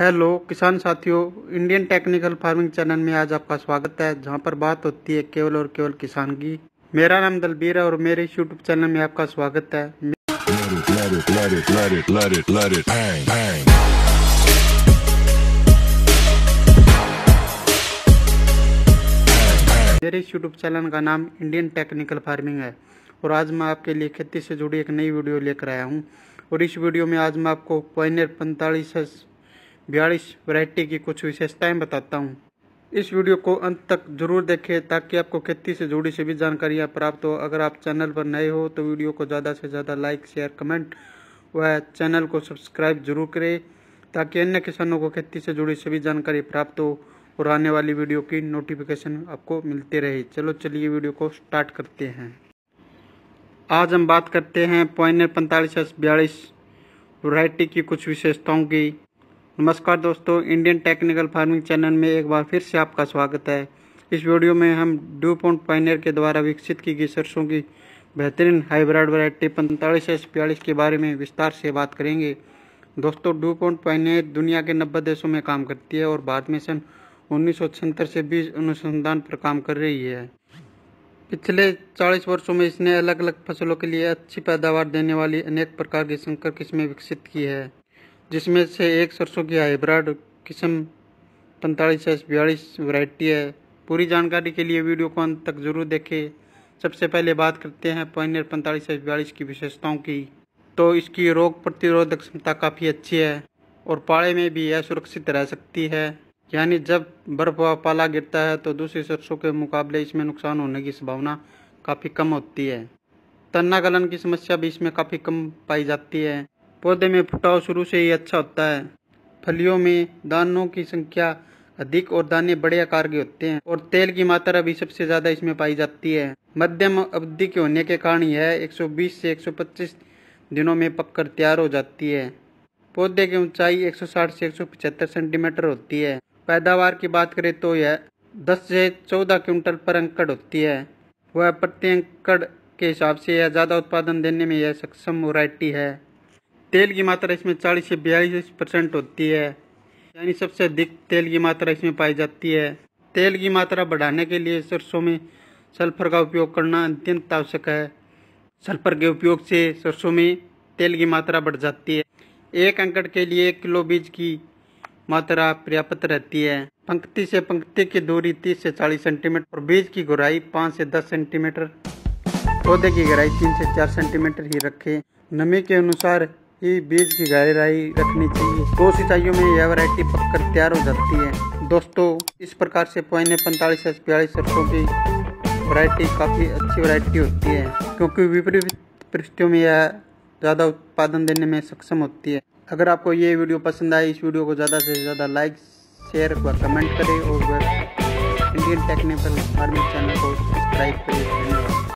hello किसान साथियों Indian technical farming channel में आज आपका स्वागत है जहां पर बात होती है केवल और केवल किसान की मेरा नाम दलबीर है और मेरे इस यूट्यूब चैनल में आपका स्वागत है मेरे इस यूट्यूब चैनल का नाम इंडियन टेक्निकल फार्मिंग है और आज मैं आपके लिए खेती से जुड़ी एक नई वीडियो लेकर आया हूँ और इस वीडियो में आज मैं आपको पॉइनर पैंतालीस बयालीस वैरायटी की कुछ विशेषताएं बताता हूँ इस वीडियो को अंत तक जरूर देखें ताकि आपको खेती से जुड़ी सभी जानकारियाँ प्राप्त हो अगर आप चैनल पर नए हो तो वीडियो को ज़्यादा से ज़्यादा लाइक शेयर कमेंट व चैनल को सब्सक्राइब जरूर करें ताकि अन्य किसानों को खेती से जुड़ी सभी जानकारी प्राप्त हो और आने वाली वीडियो की नोटिफिकेशन आपको मिलती रहे चलो चलिए वीडियो को स्टार्ट करते हैं आज हम बात करते हैं पॉइंट पैंतालीस एस बयालीस वैरायटी की कुछ विशेषताओं की नमस्कार दोस्तों इंडियन टेक्निकल फार्मिंग चैनल में एक बार फिर से आपका स्वागत है इस वीडियो में हम डू पॉइंट पाइनियर के द्वारा विकसित की गई सरसों की बेहतरीन हाइब्रिड वैरायटी पैंतालीस एस बयालीस के बारे में विस्तार से बात करेंगे दोस्तों डू पॉइंट पाइनियर दुनिया के नब्बे देशों में काम करती है और भारत में सन उन्नीस से बीस अनुसंधान पर काम कर रही है पिछले 40 वर्षों में इसने अलग अलग फसलों के लिए अच्छी पैदावार देने वाली अनेक प्रकार की संकर किस्में विकसित की है जिसमें से एक सरसों की हाइब्रिड किस्म पैंतालीस एस बयालीस वैरायटी है पूरी जानकारी के लिए वीडियो को अंत तक ज़रूर देखें सबसे पहले बात करते हैं पॉइनर पैंतालीस एस बयालीस की विशेषताओं की तो इसकी रोग प्रतिरोधक क्षमता काफ़ी अच्छी है और पाड़े में भी यह सुरक्षित रह सकती है यानी जब बर्फ व पाला गिरता है तो दूसरी सरसों के मुकाबले इसमें नुकसान होने की संभावना काफ़ी कम होती है तन्ना गलन की समस्या भी इसमें काफ़ी कम पाई जाती है पौधे में फुटाव शुरू से ही अच्छा होता है फलियों में दानों की संख्या अधिक और दाने बड़े आकार के होते हैं और तेल की मात्रा भी सबसे ज्यादा इसमें पाई जाती है मध्यम अवधि के होने के कारण यह 120 से 125 दिनों में पककर तैयार हो जाती है पौधे की ऊंचाई 160 से 175 सेंटीमीटर होती है पैदावार की बात करें तो यह 10 से 14 क्विंटल पर अंकड़ होती है वह प्रति अंकड़ के हिसाब से यह ज़्यादा उत्पादन देने में यह सक्षम वैरायटी है तेल की मात्रा इसमें चालीस से बयालीस परसेंट होती है यानी सबसे अधिक तेल की मात्रा इसमें पाई जाती है तेल की मात्रा बढ़ाने के लिए सरसों में सल्फर का उपयोग करना अत्यंत आवश्यक है सल्फर के उपयोग से सरसों में तेल की मात्रा बढ़ जाती है एक अंकड़ के लिए एक किलो बीज की मात्रा पर्याप्त रहती है पंक्ति से पंक्ति की दूरी 30 से 40 सेंटीमीटर और बीज की गुराई 5 से 10 सेंटीमीटर पौधे की गहराई 3 से 4 सेंटीमीटर ही रखें नमी के अनुसार ये बीज की गहराई रखनी चाहिए दो सिंचाइयों में यह वैरायटी पककर तैयार हो जाती है दोस्तों इस प्रकार से पौने पैंतालीस से बयालीस सरसों की वैरायटी काफ़ी अच्छी वैरायटी होती है क्योंकि विपरीत परिस्थितियों में यह ज़्यादा उत्पादन देने में सक्षम होती है अगर आपको ये वीडियो पसंद आए इस वीडियो को ज़्यादा से ज़्यादा लाइक शेयर व कमेंट करें और इंडियन टेक्निकल फार्मिंग चैनल को सब्सक्राइब करें धन्यवाद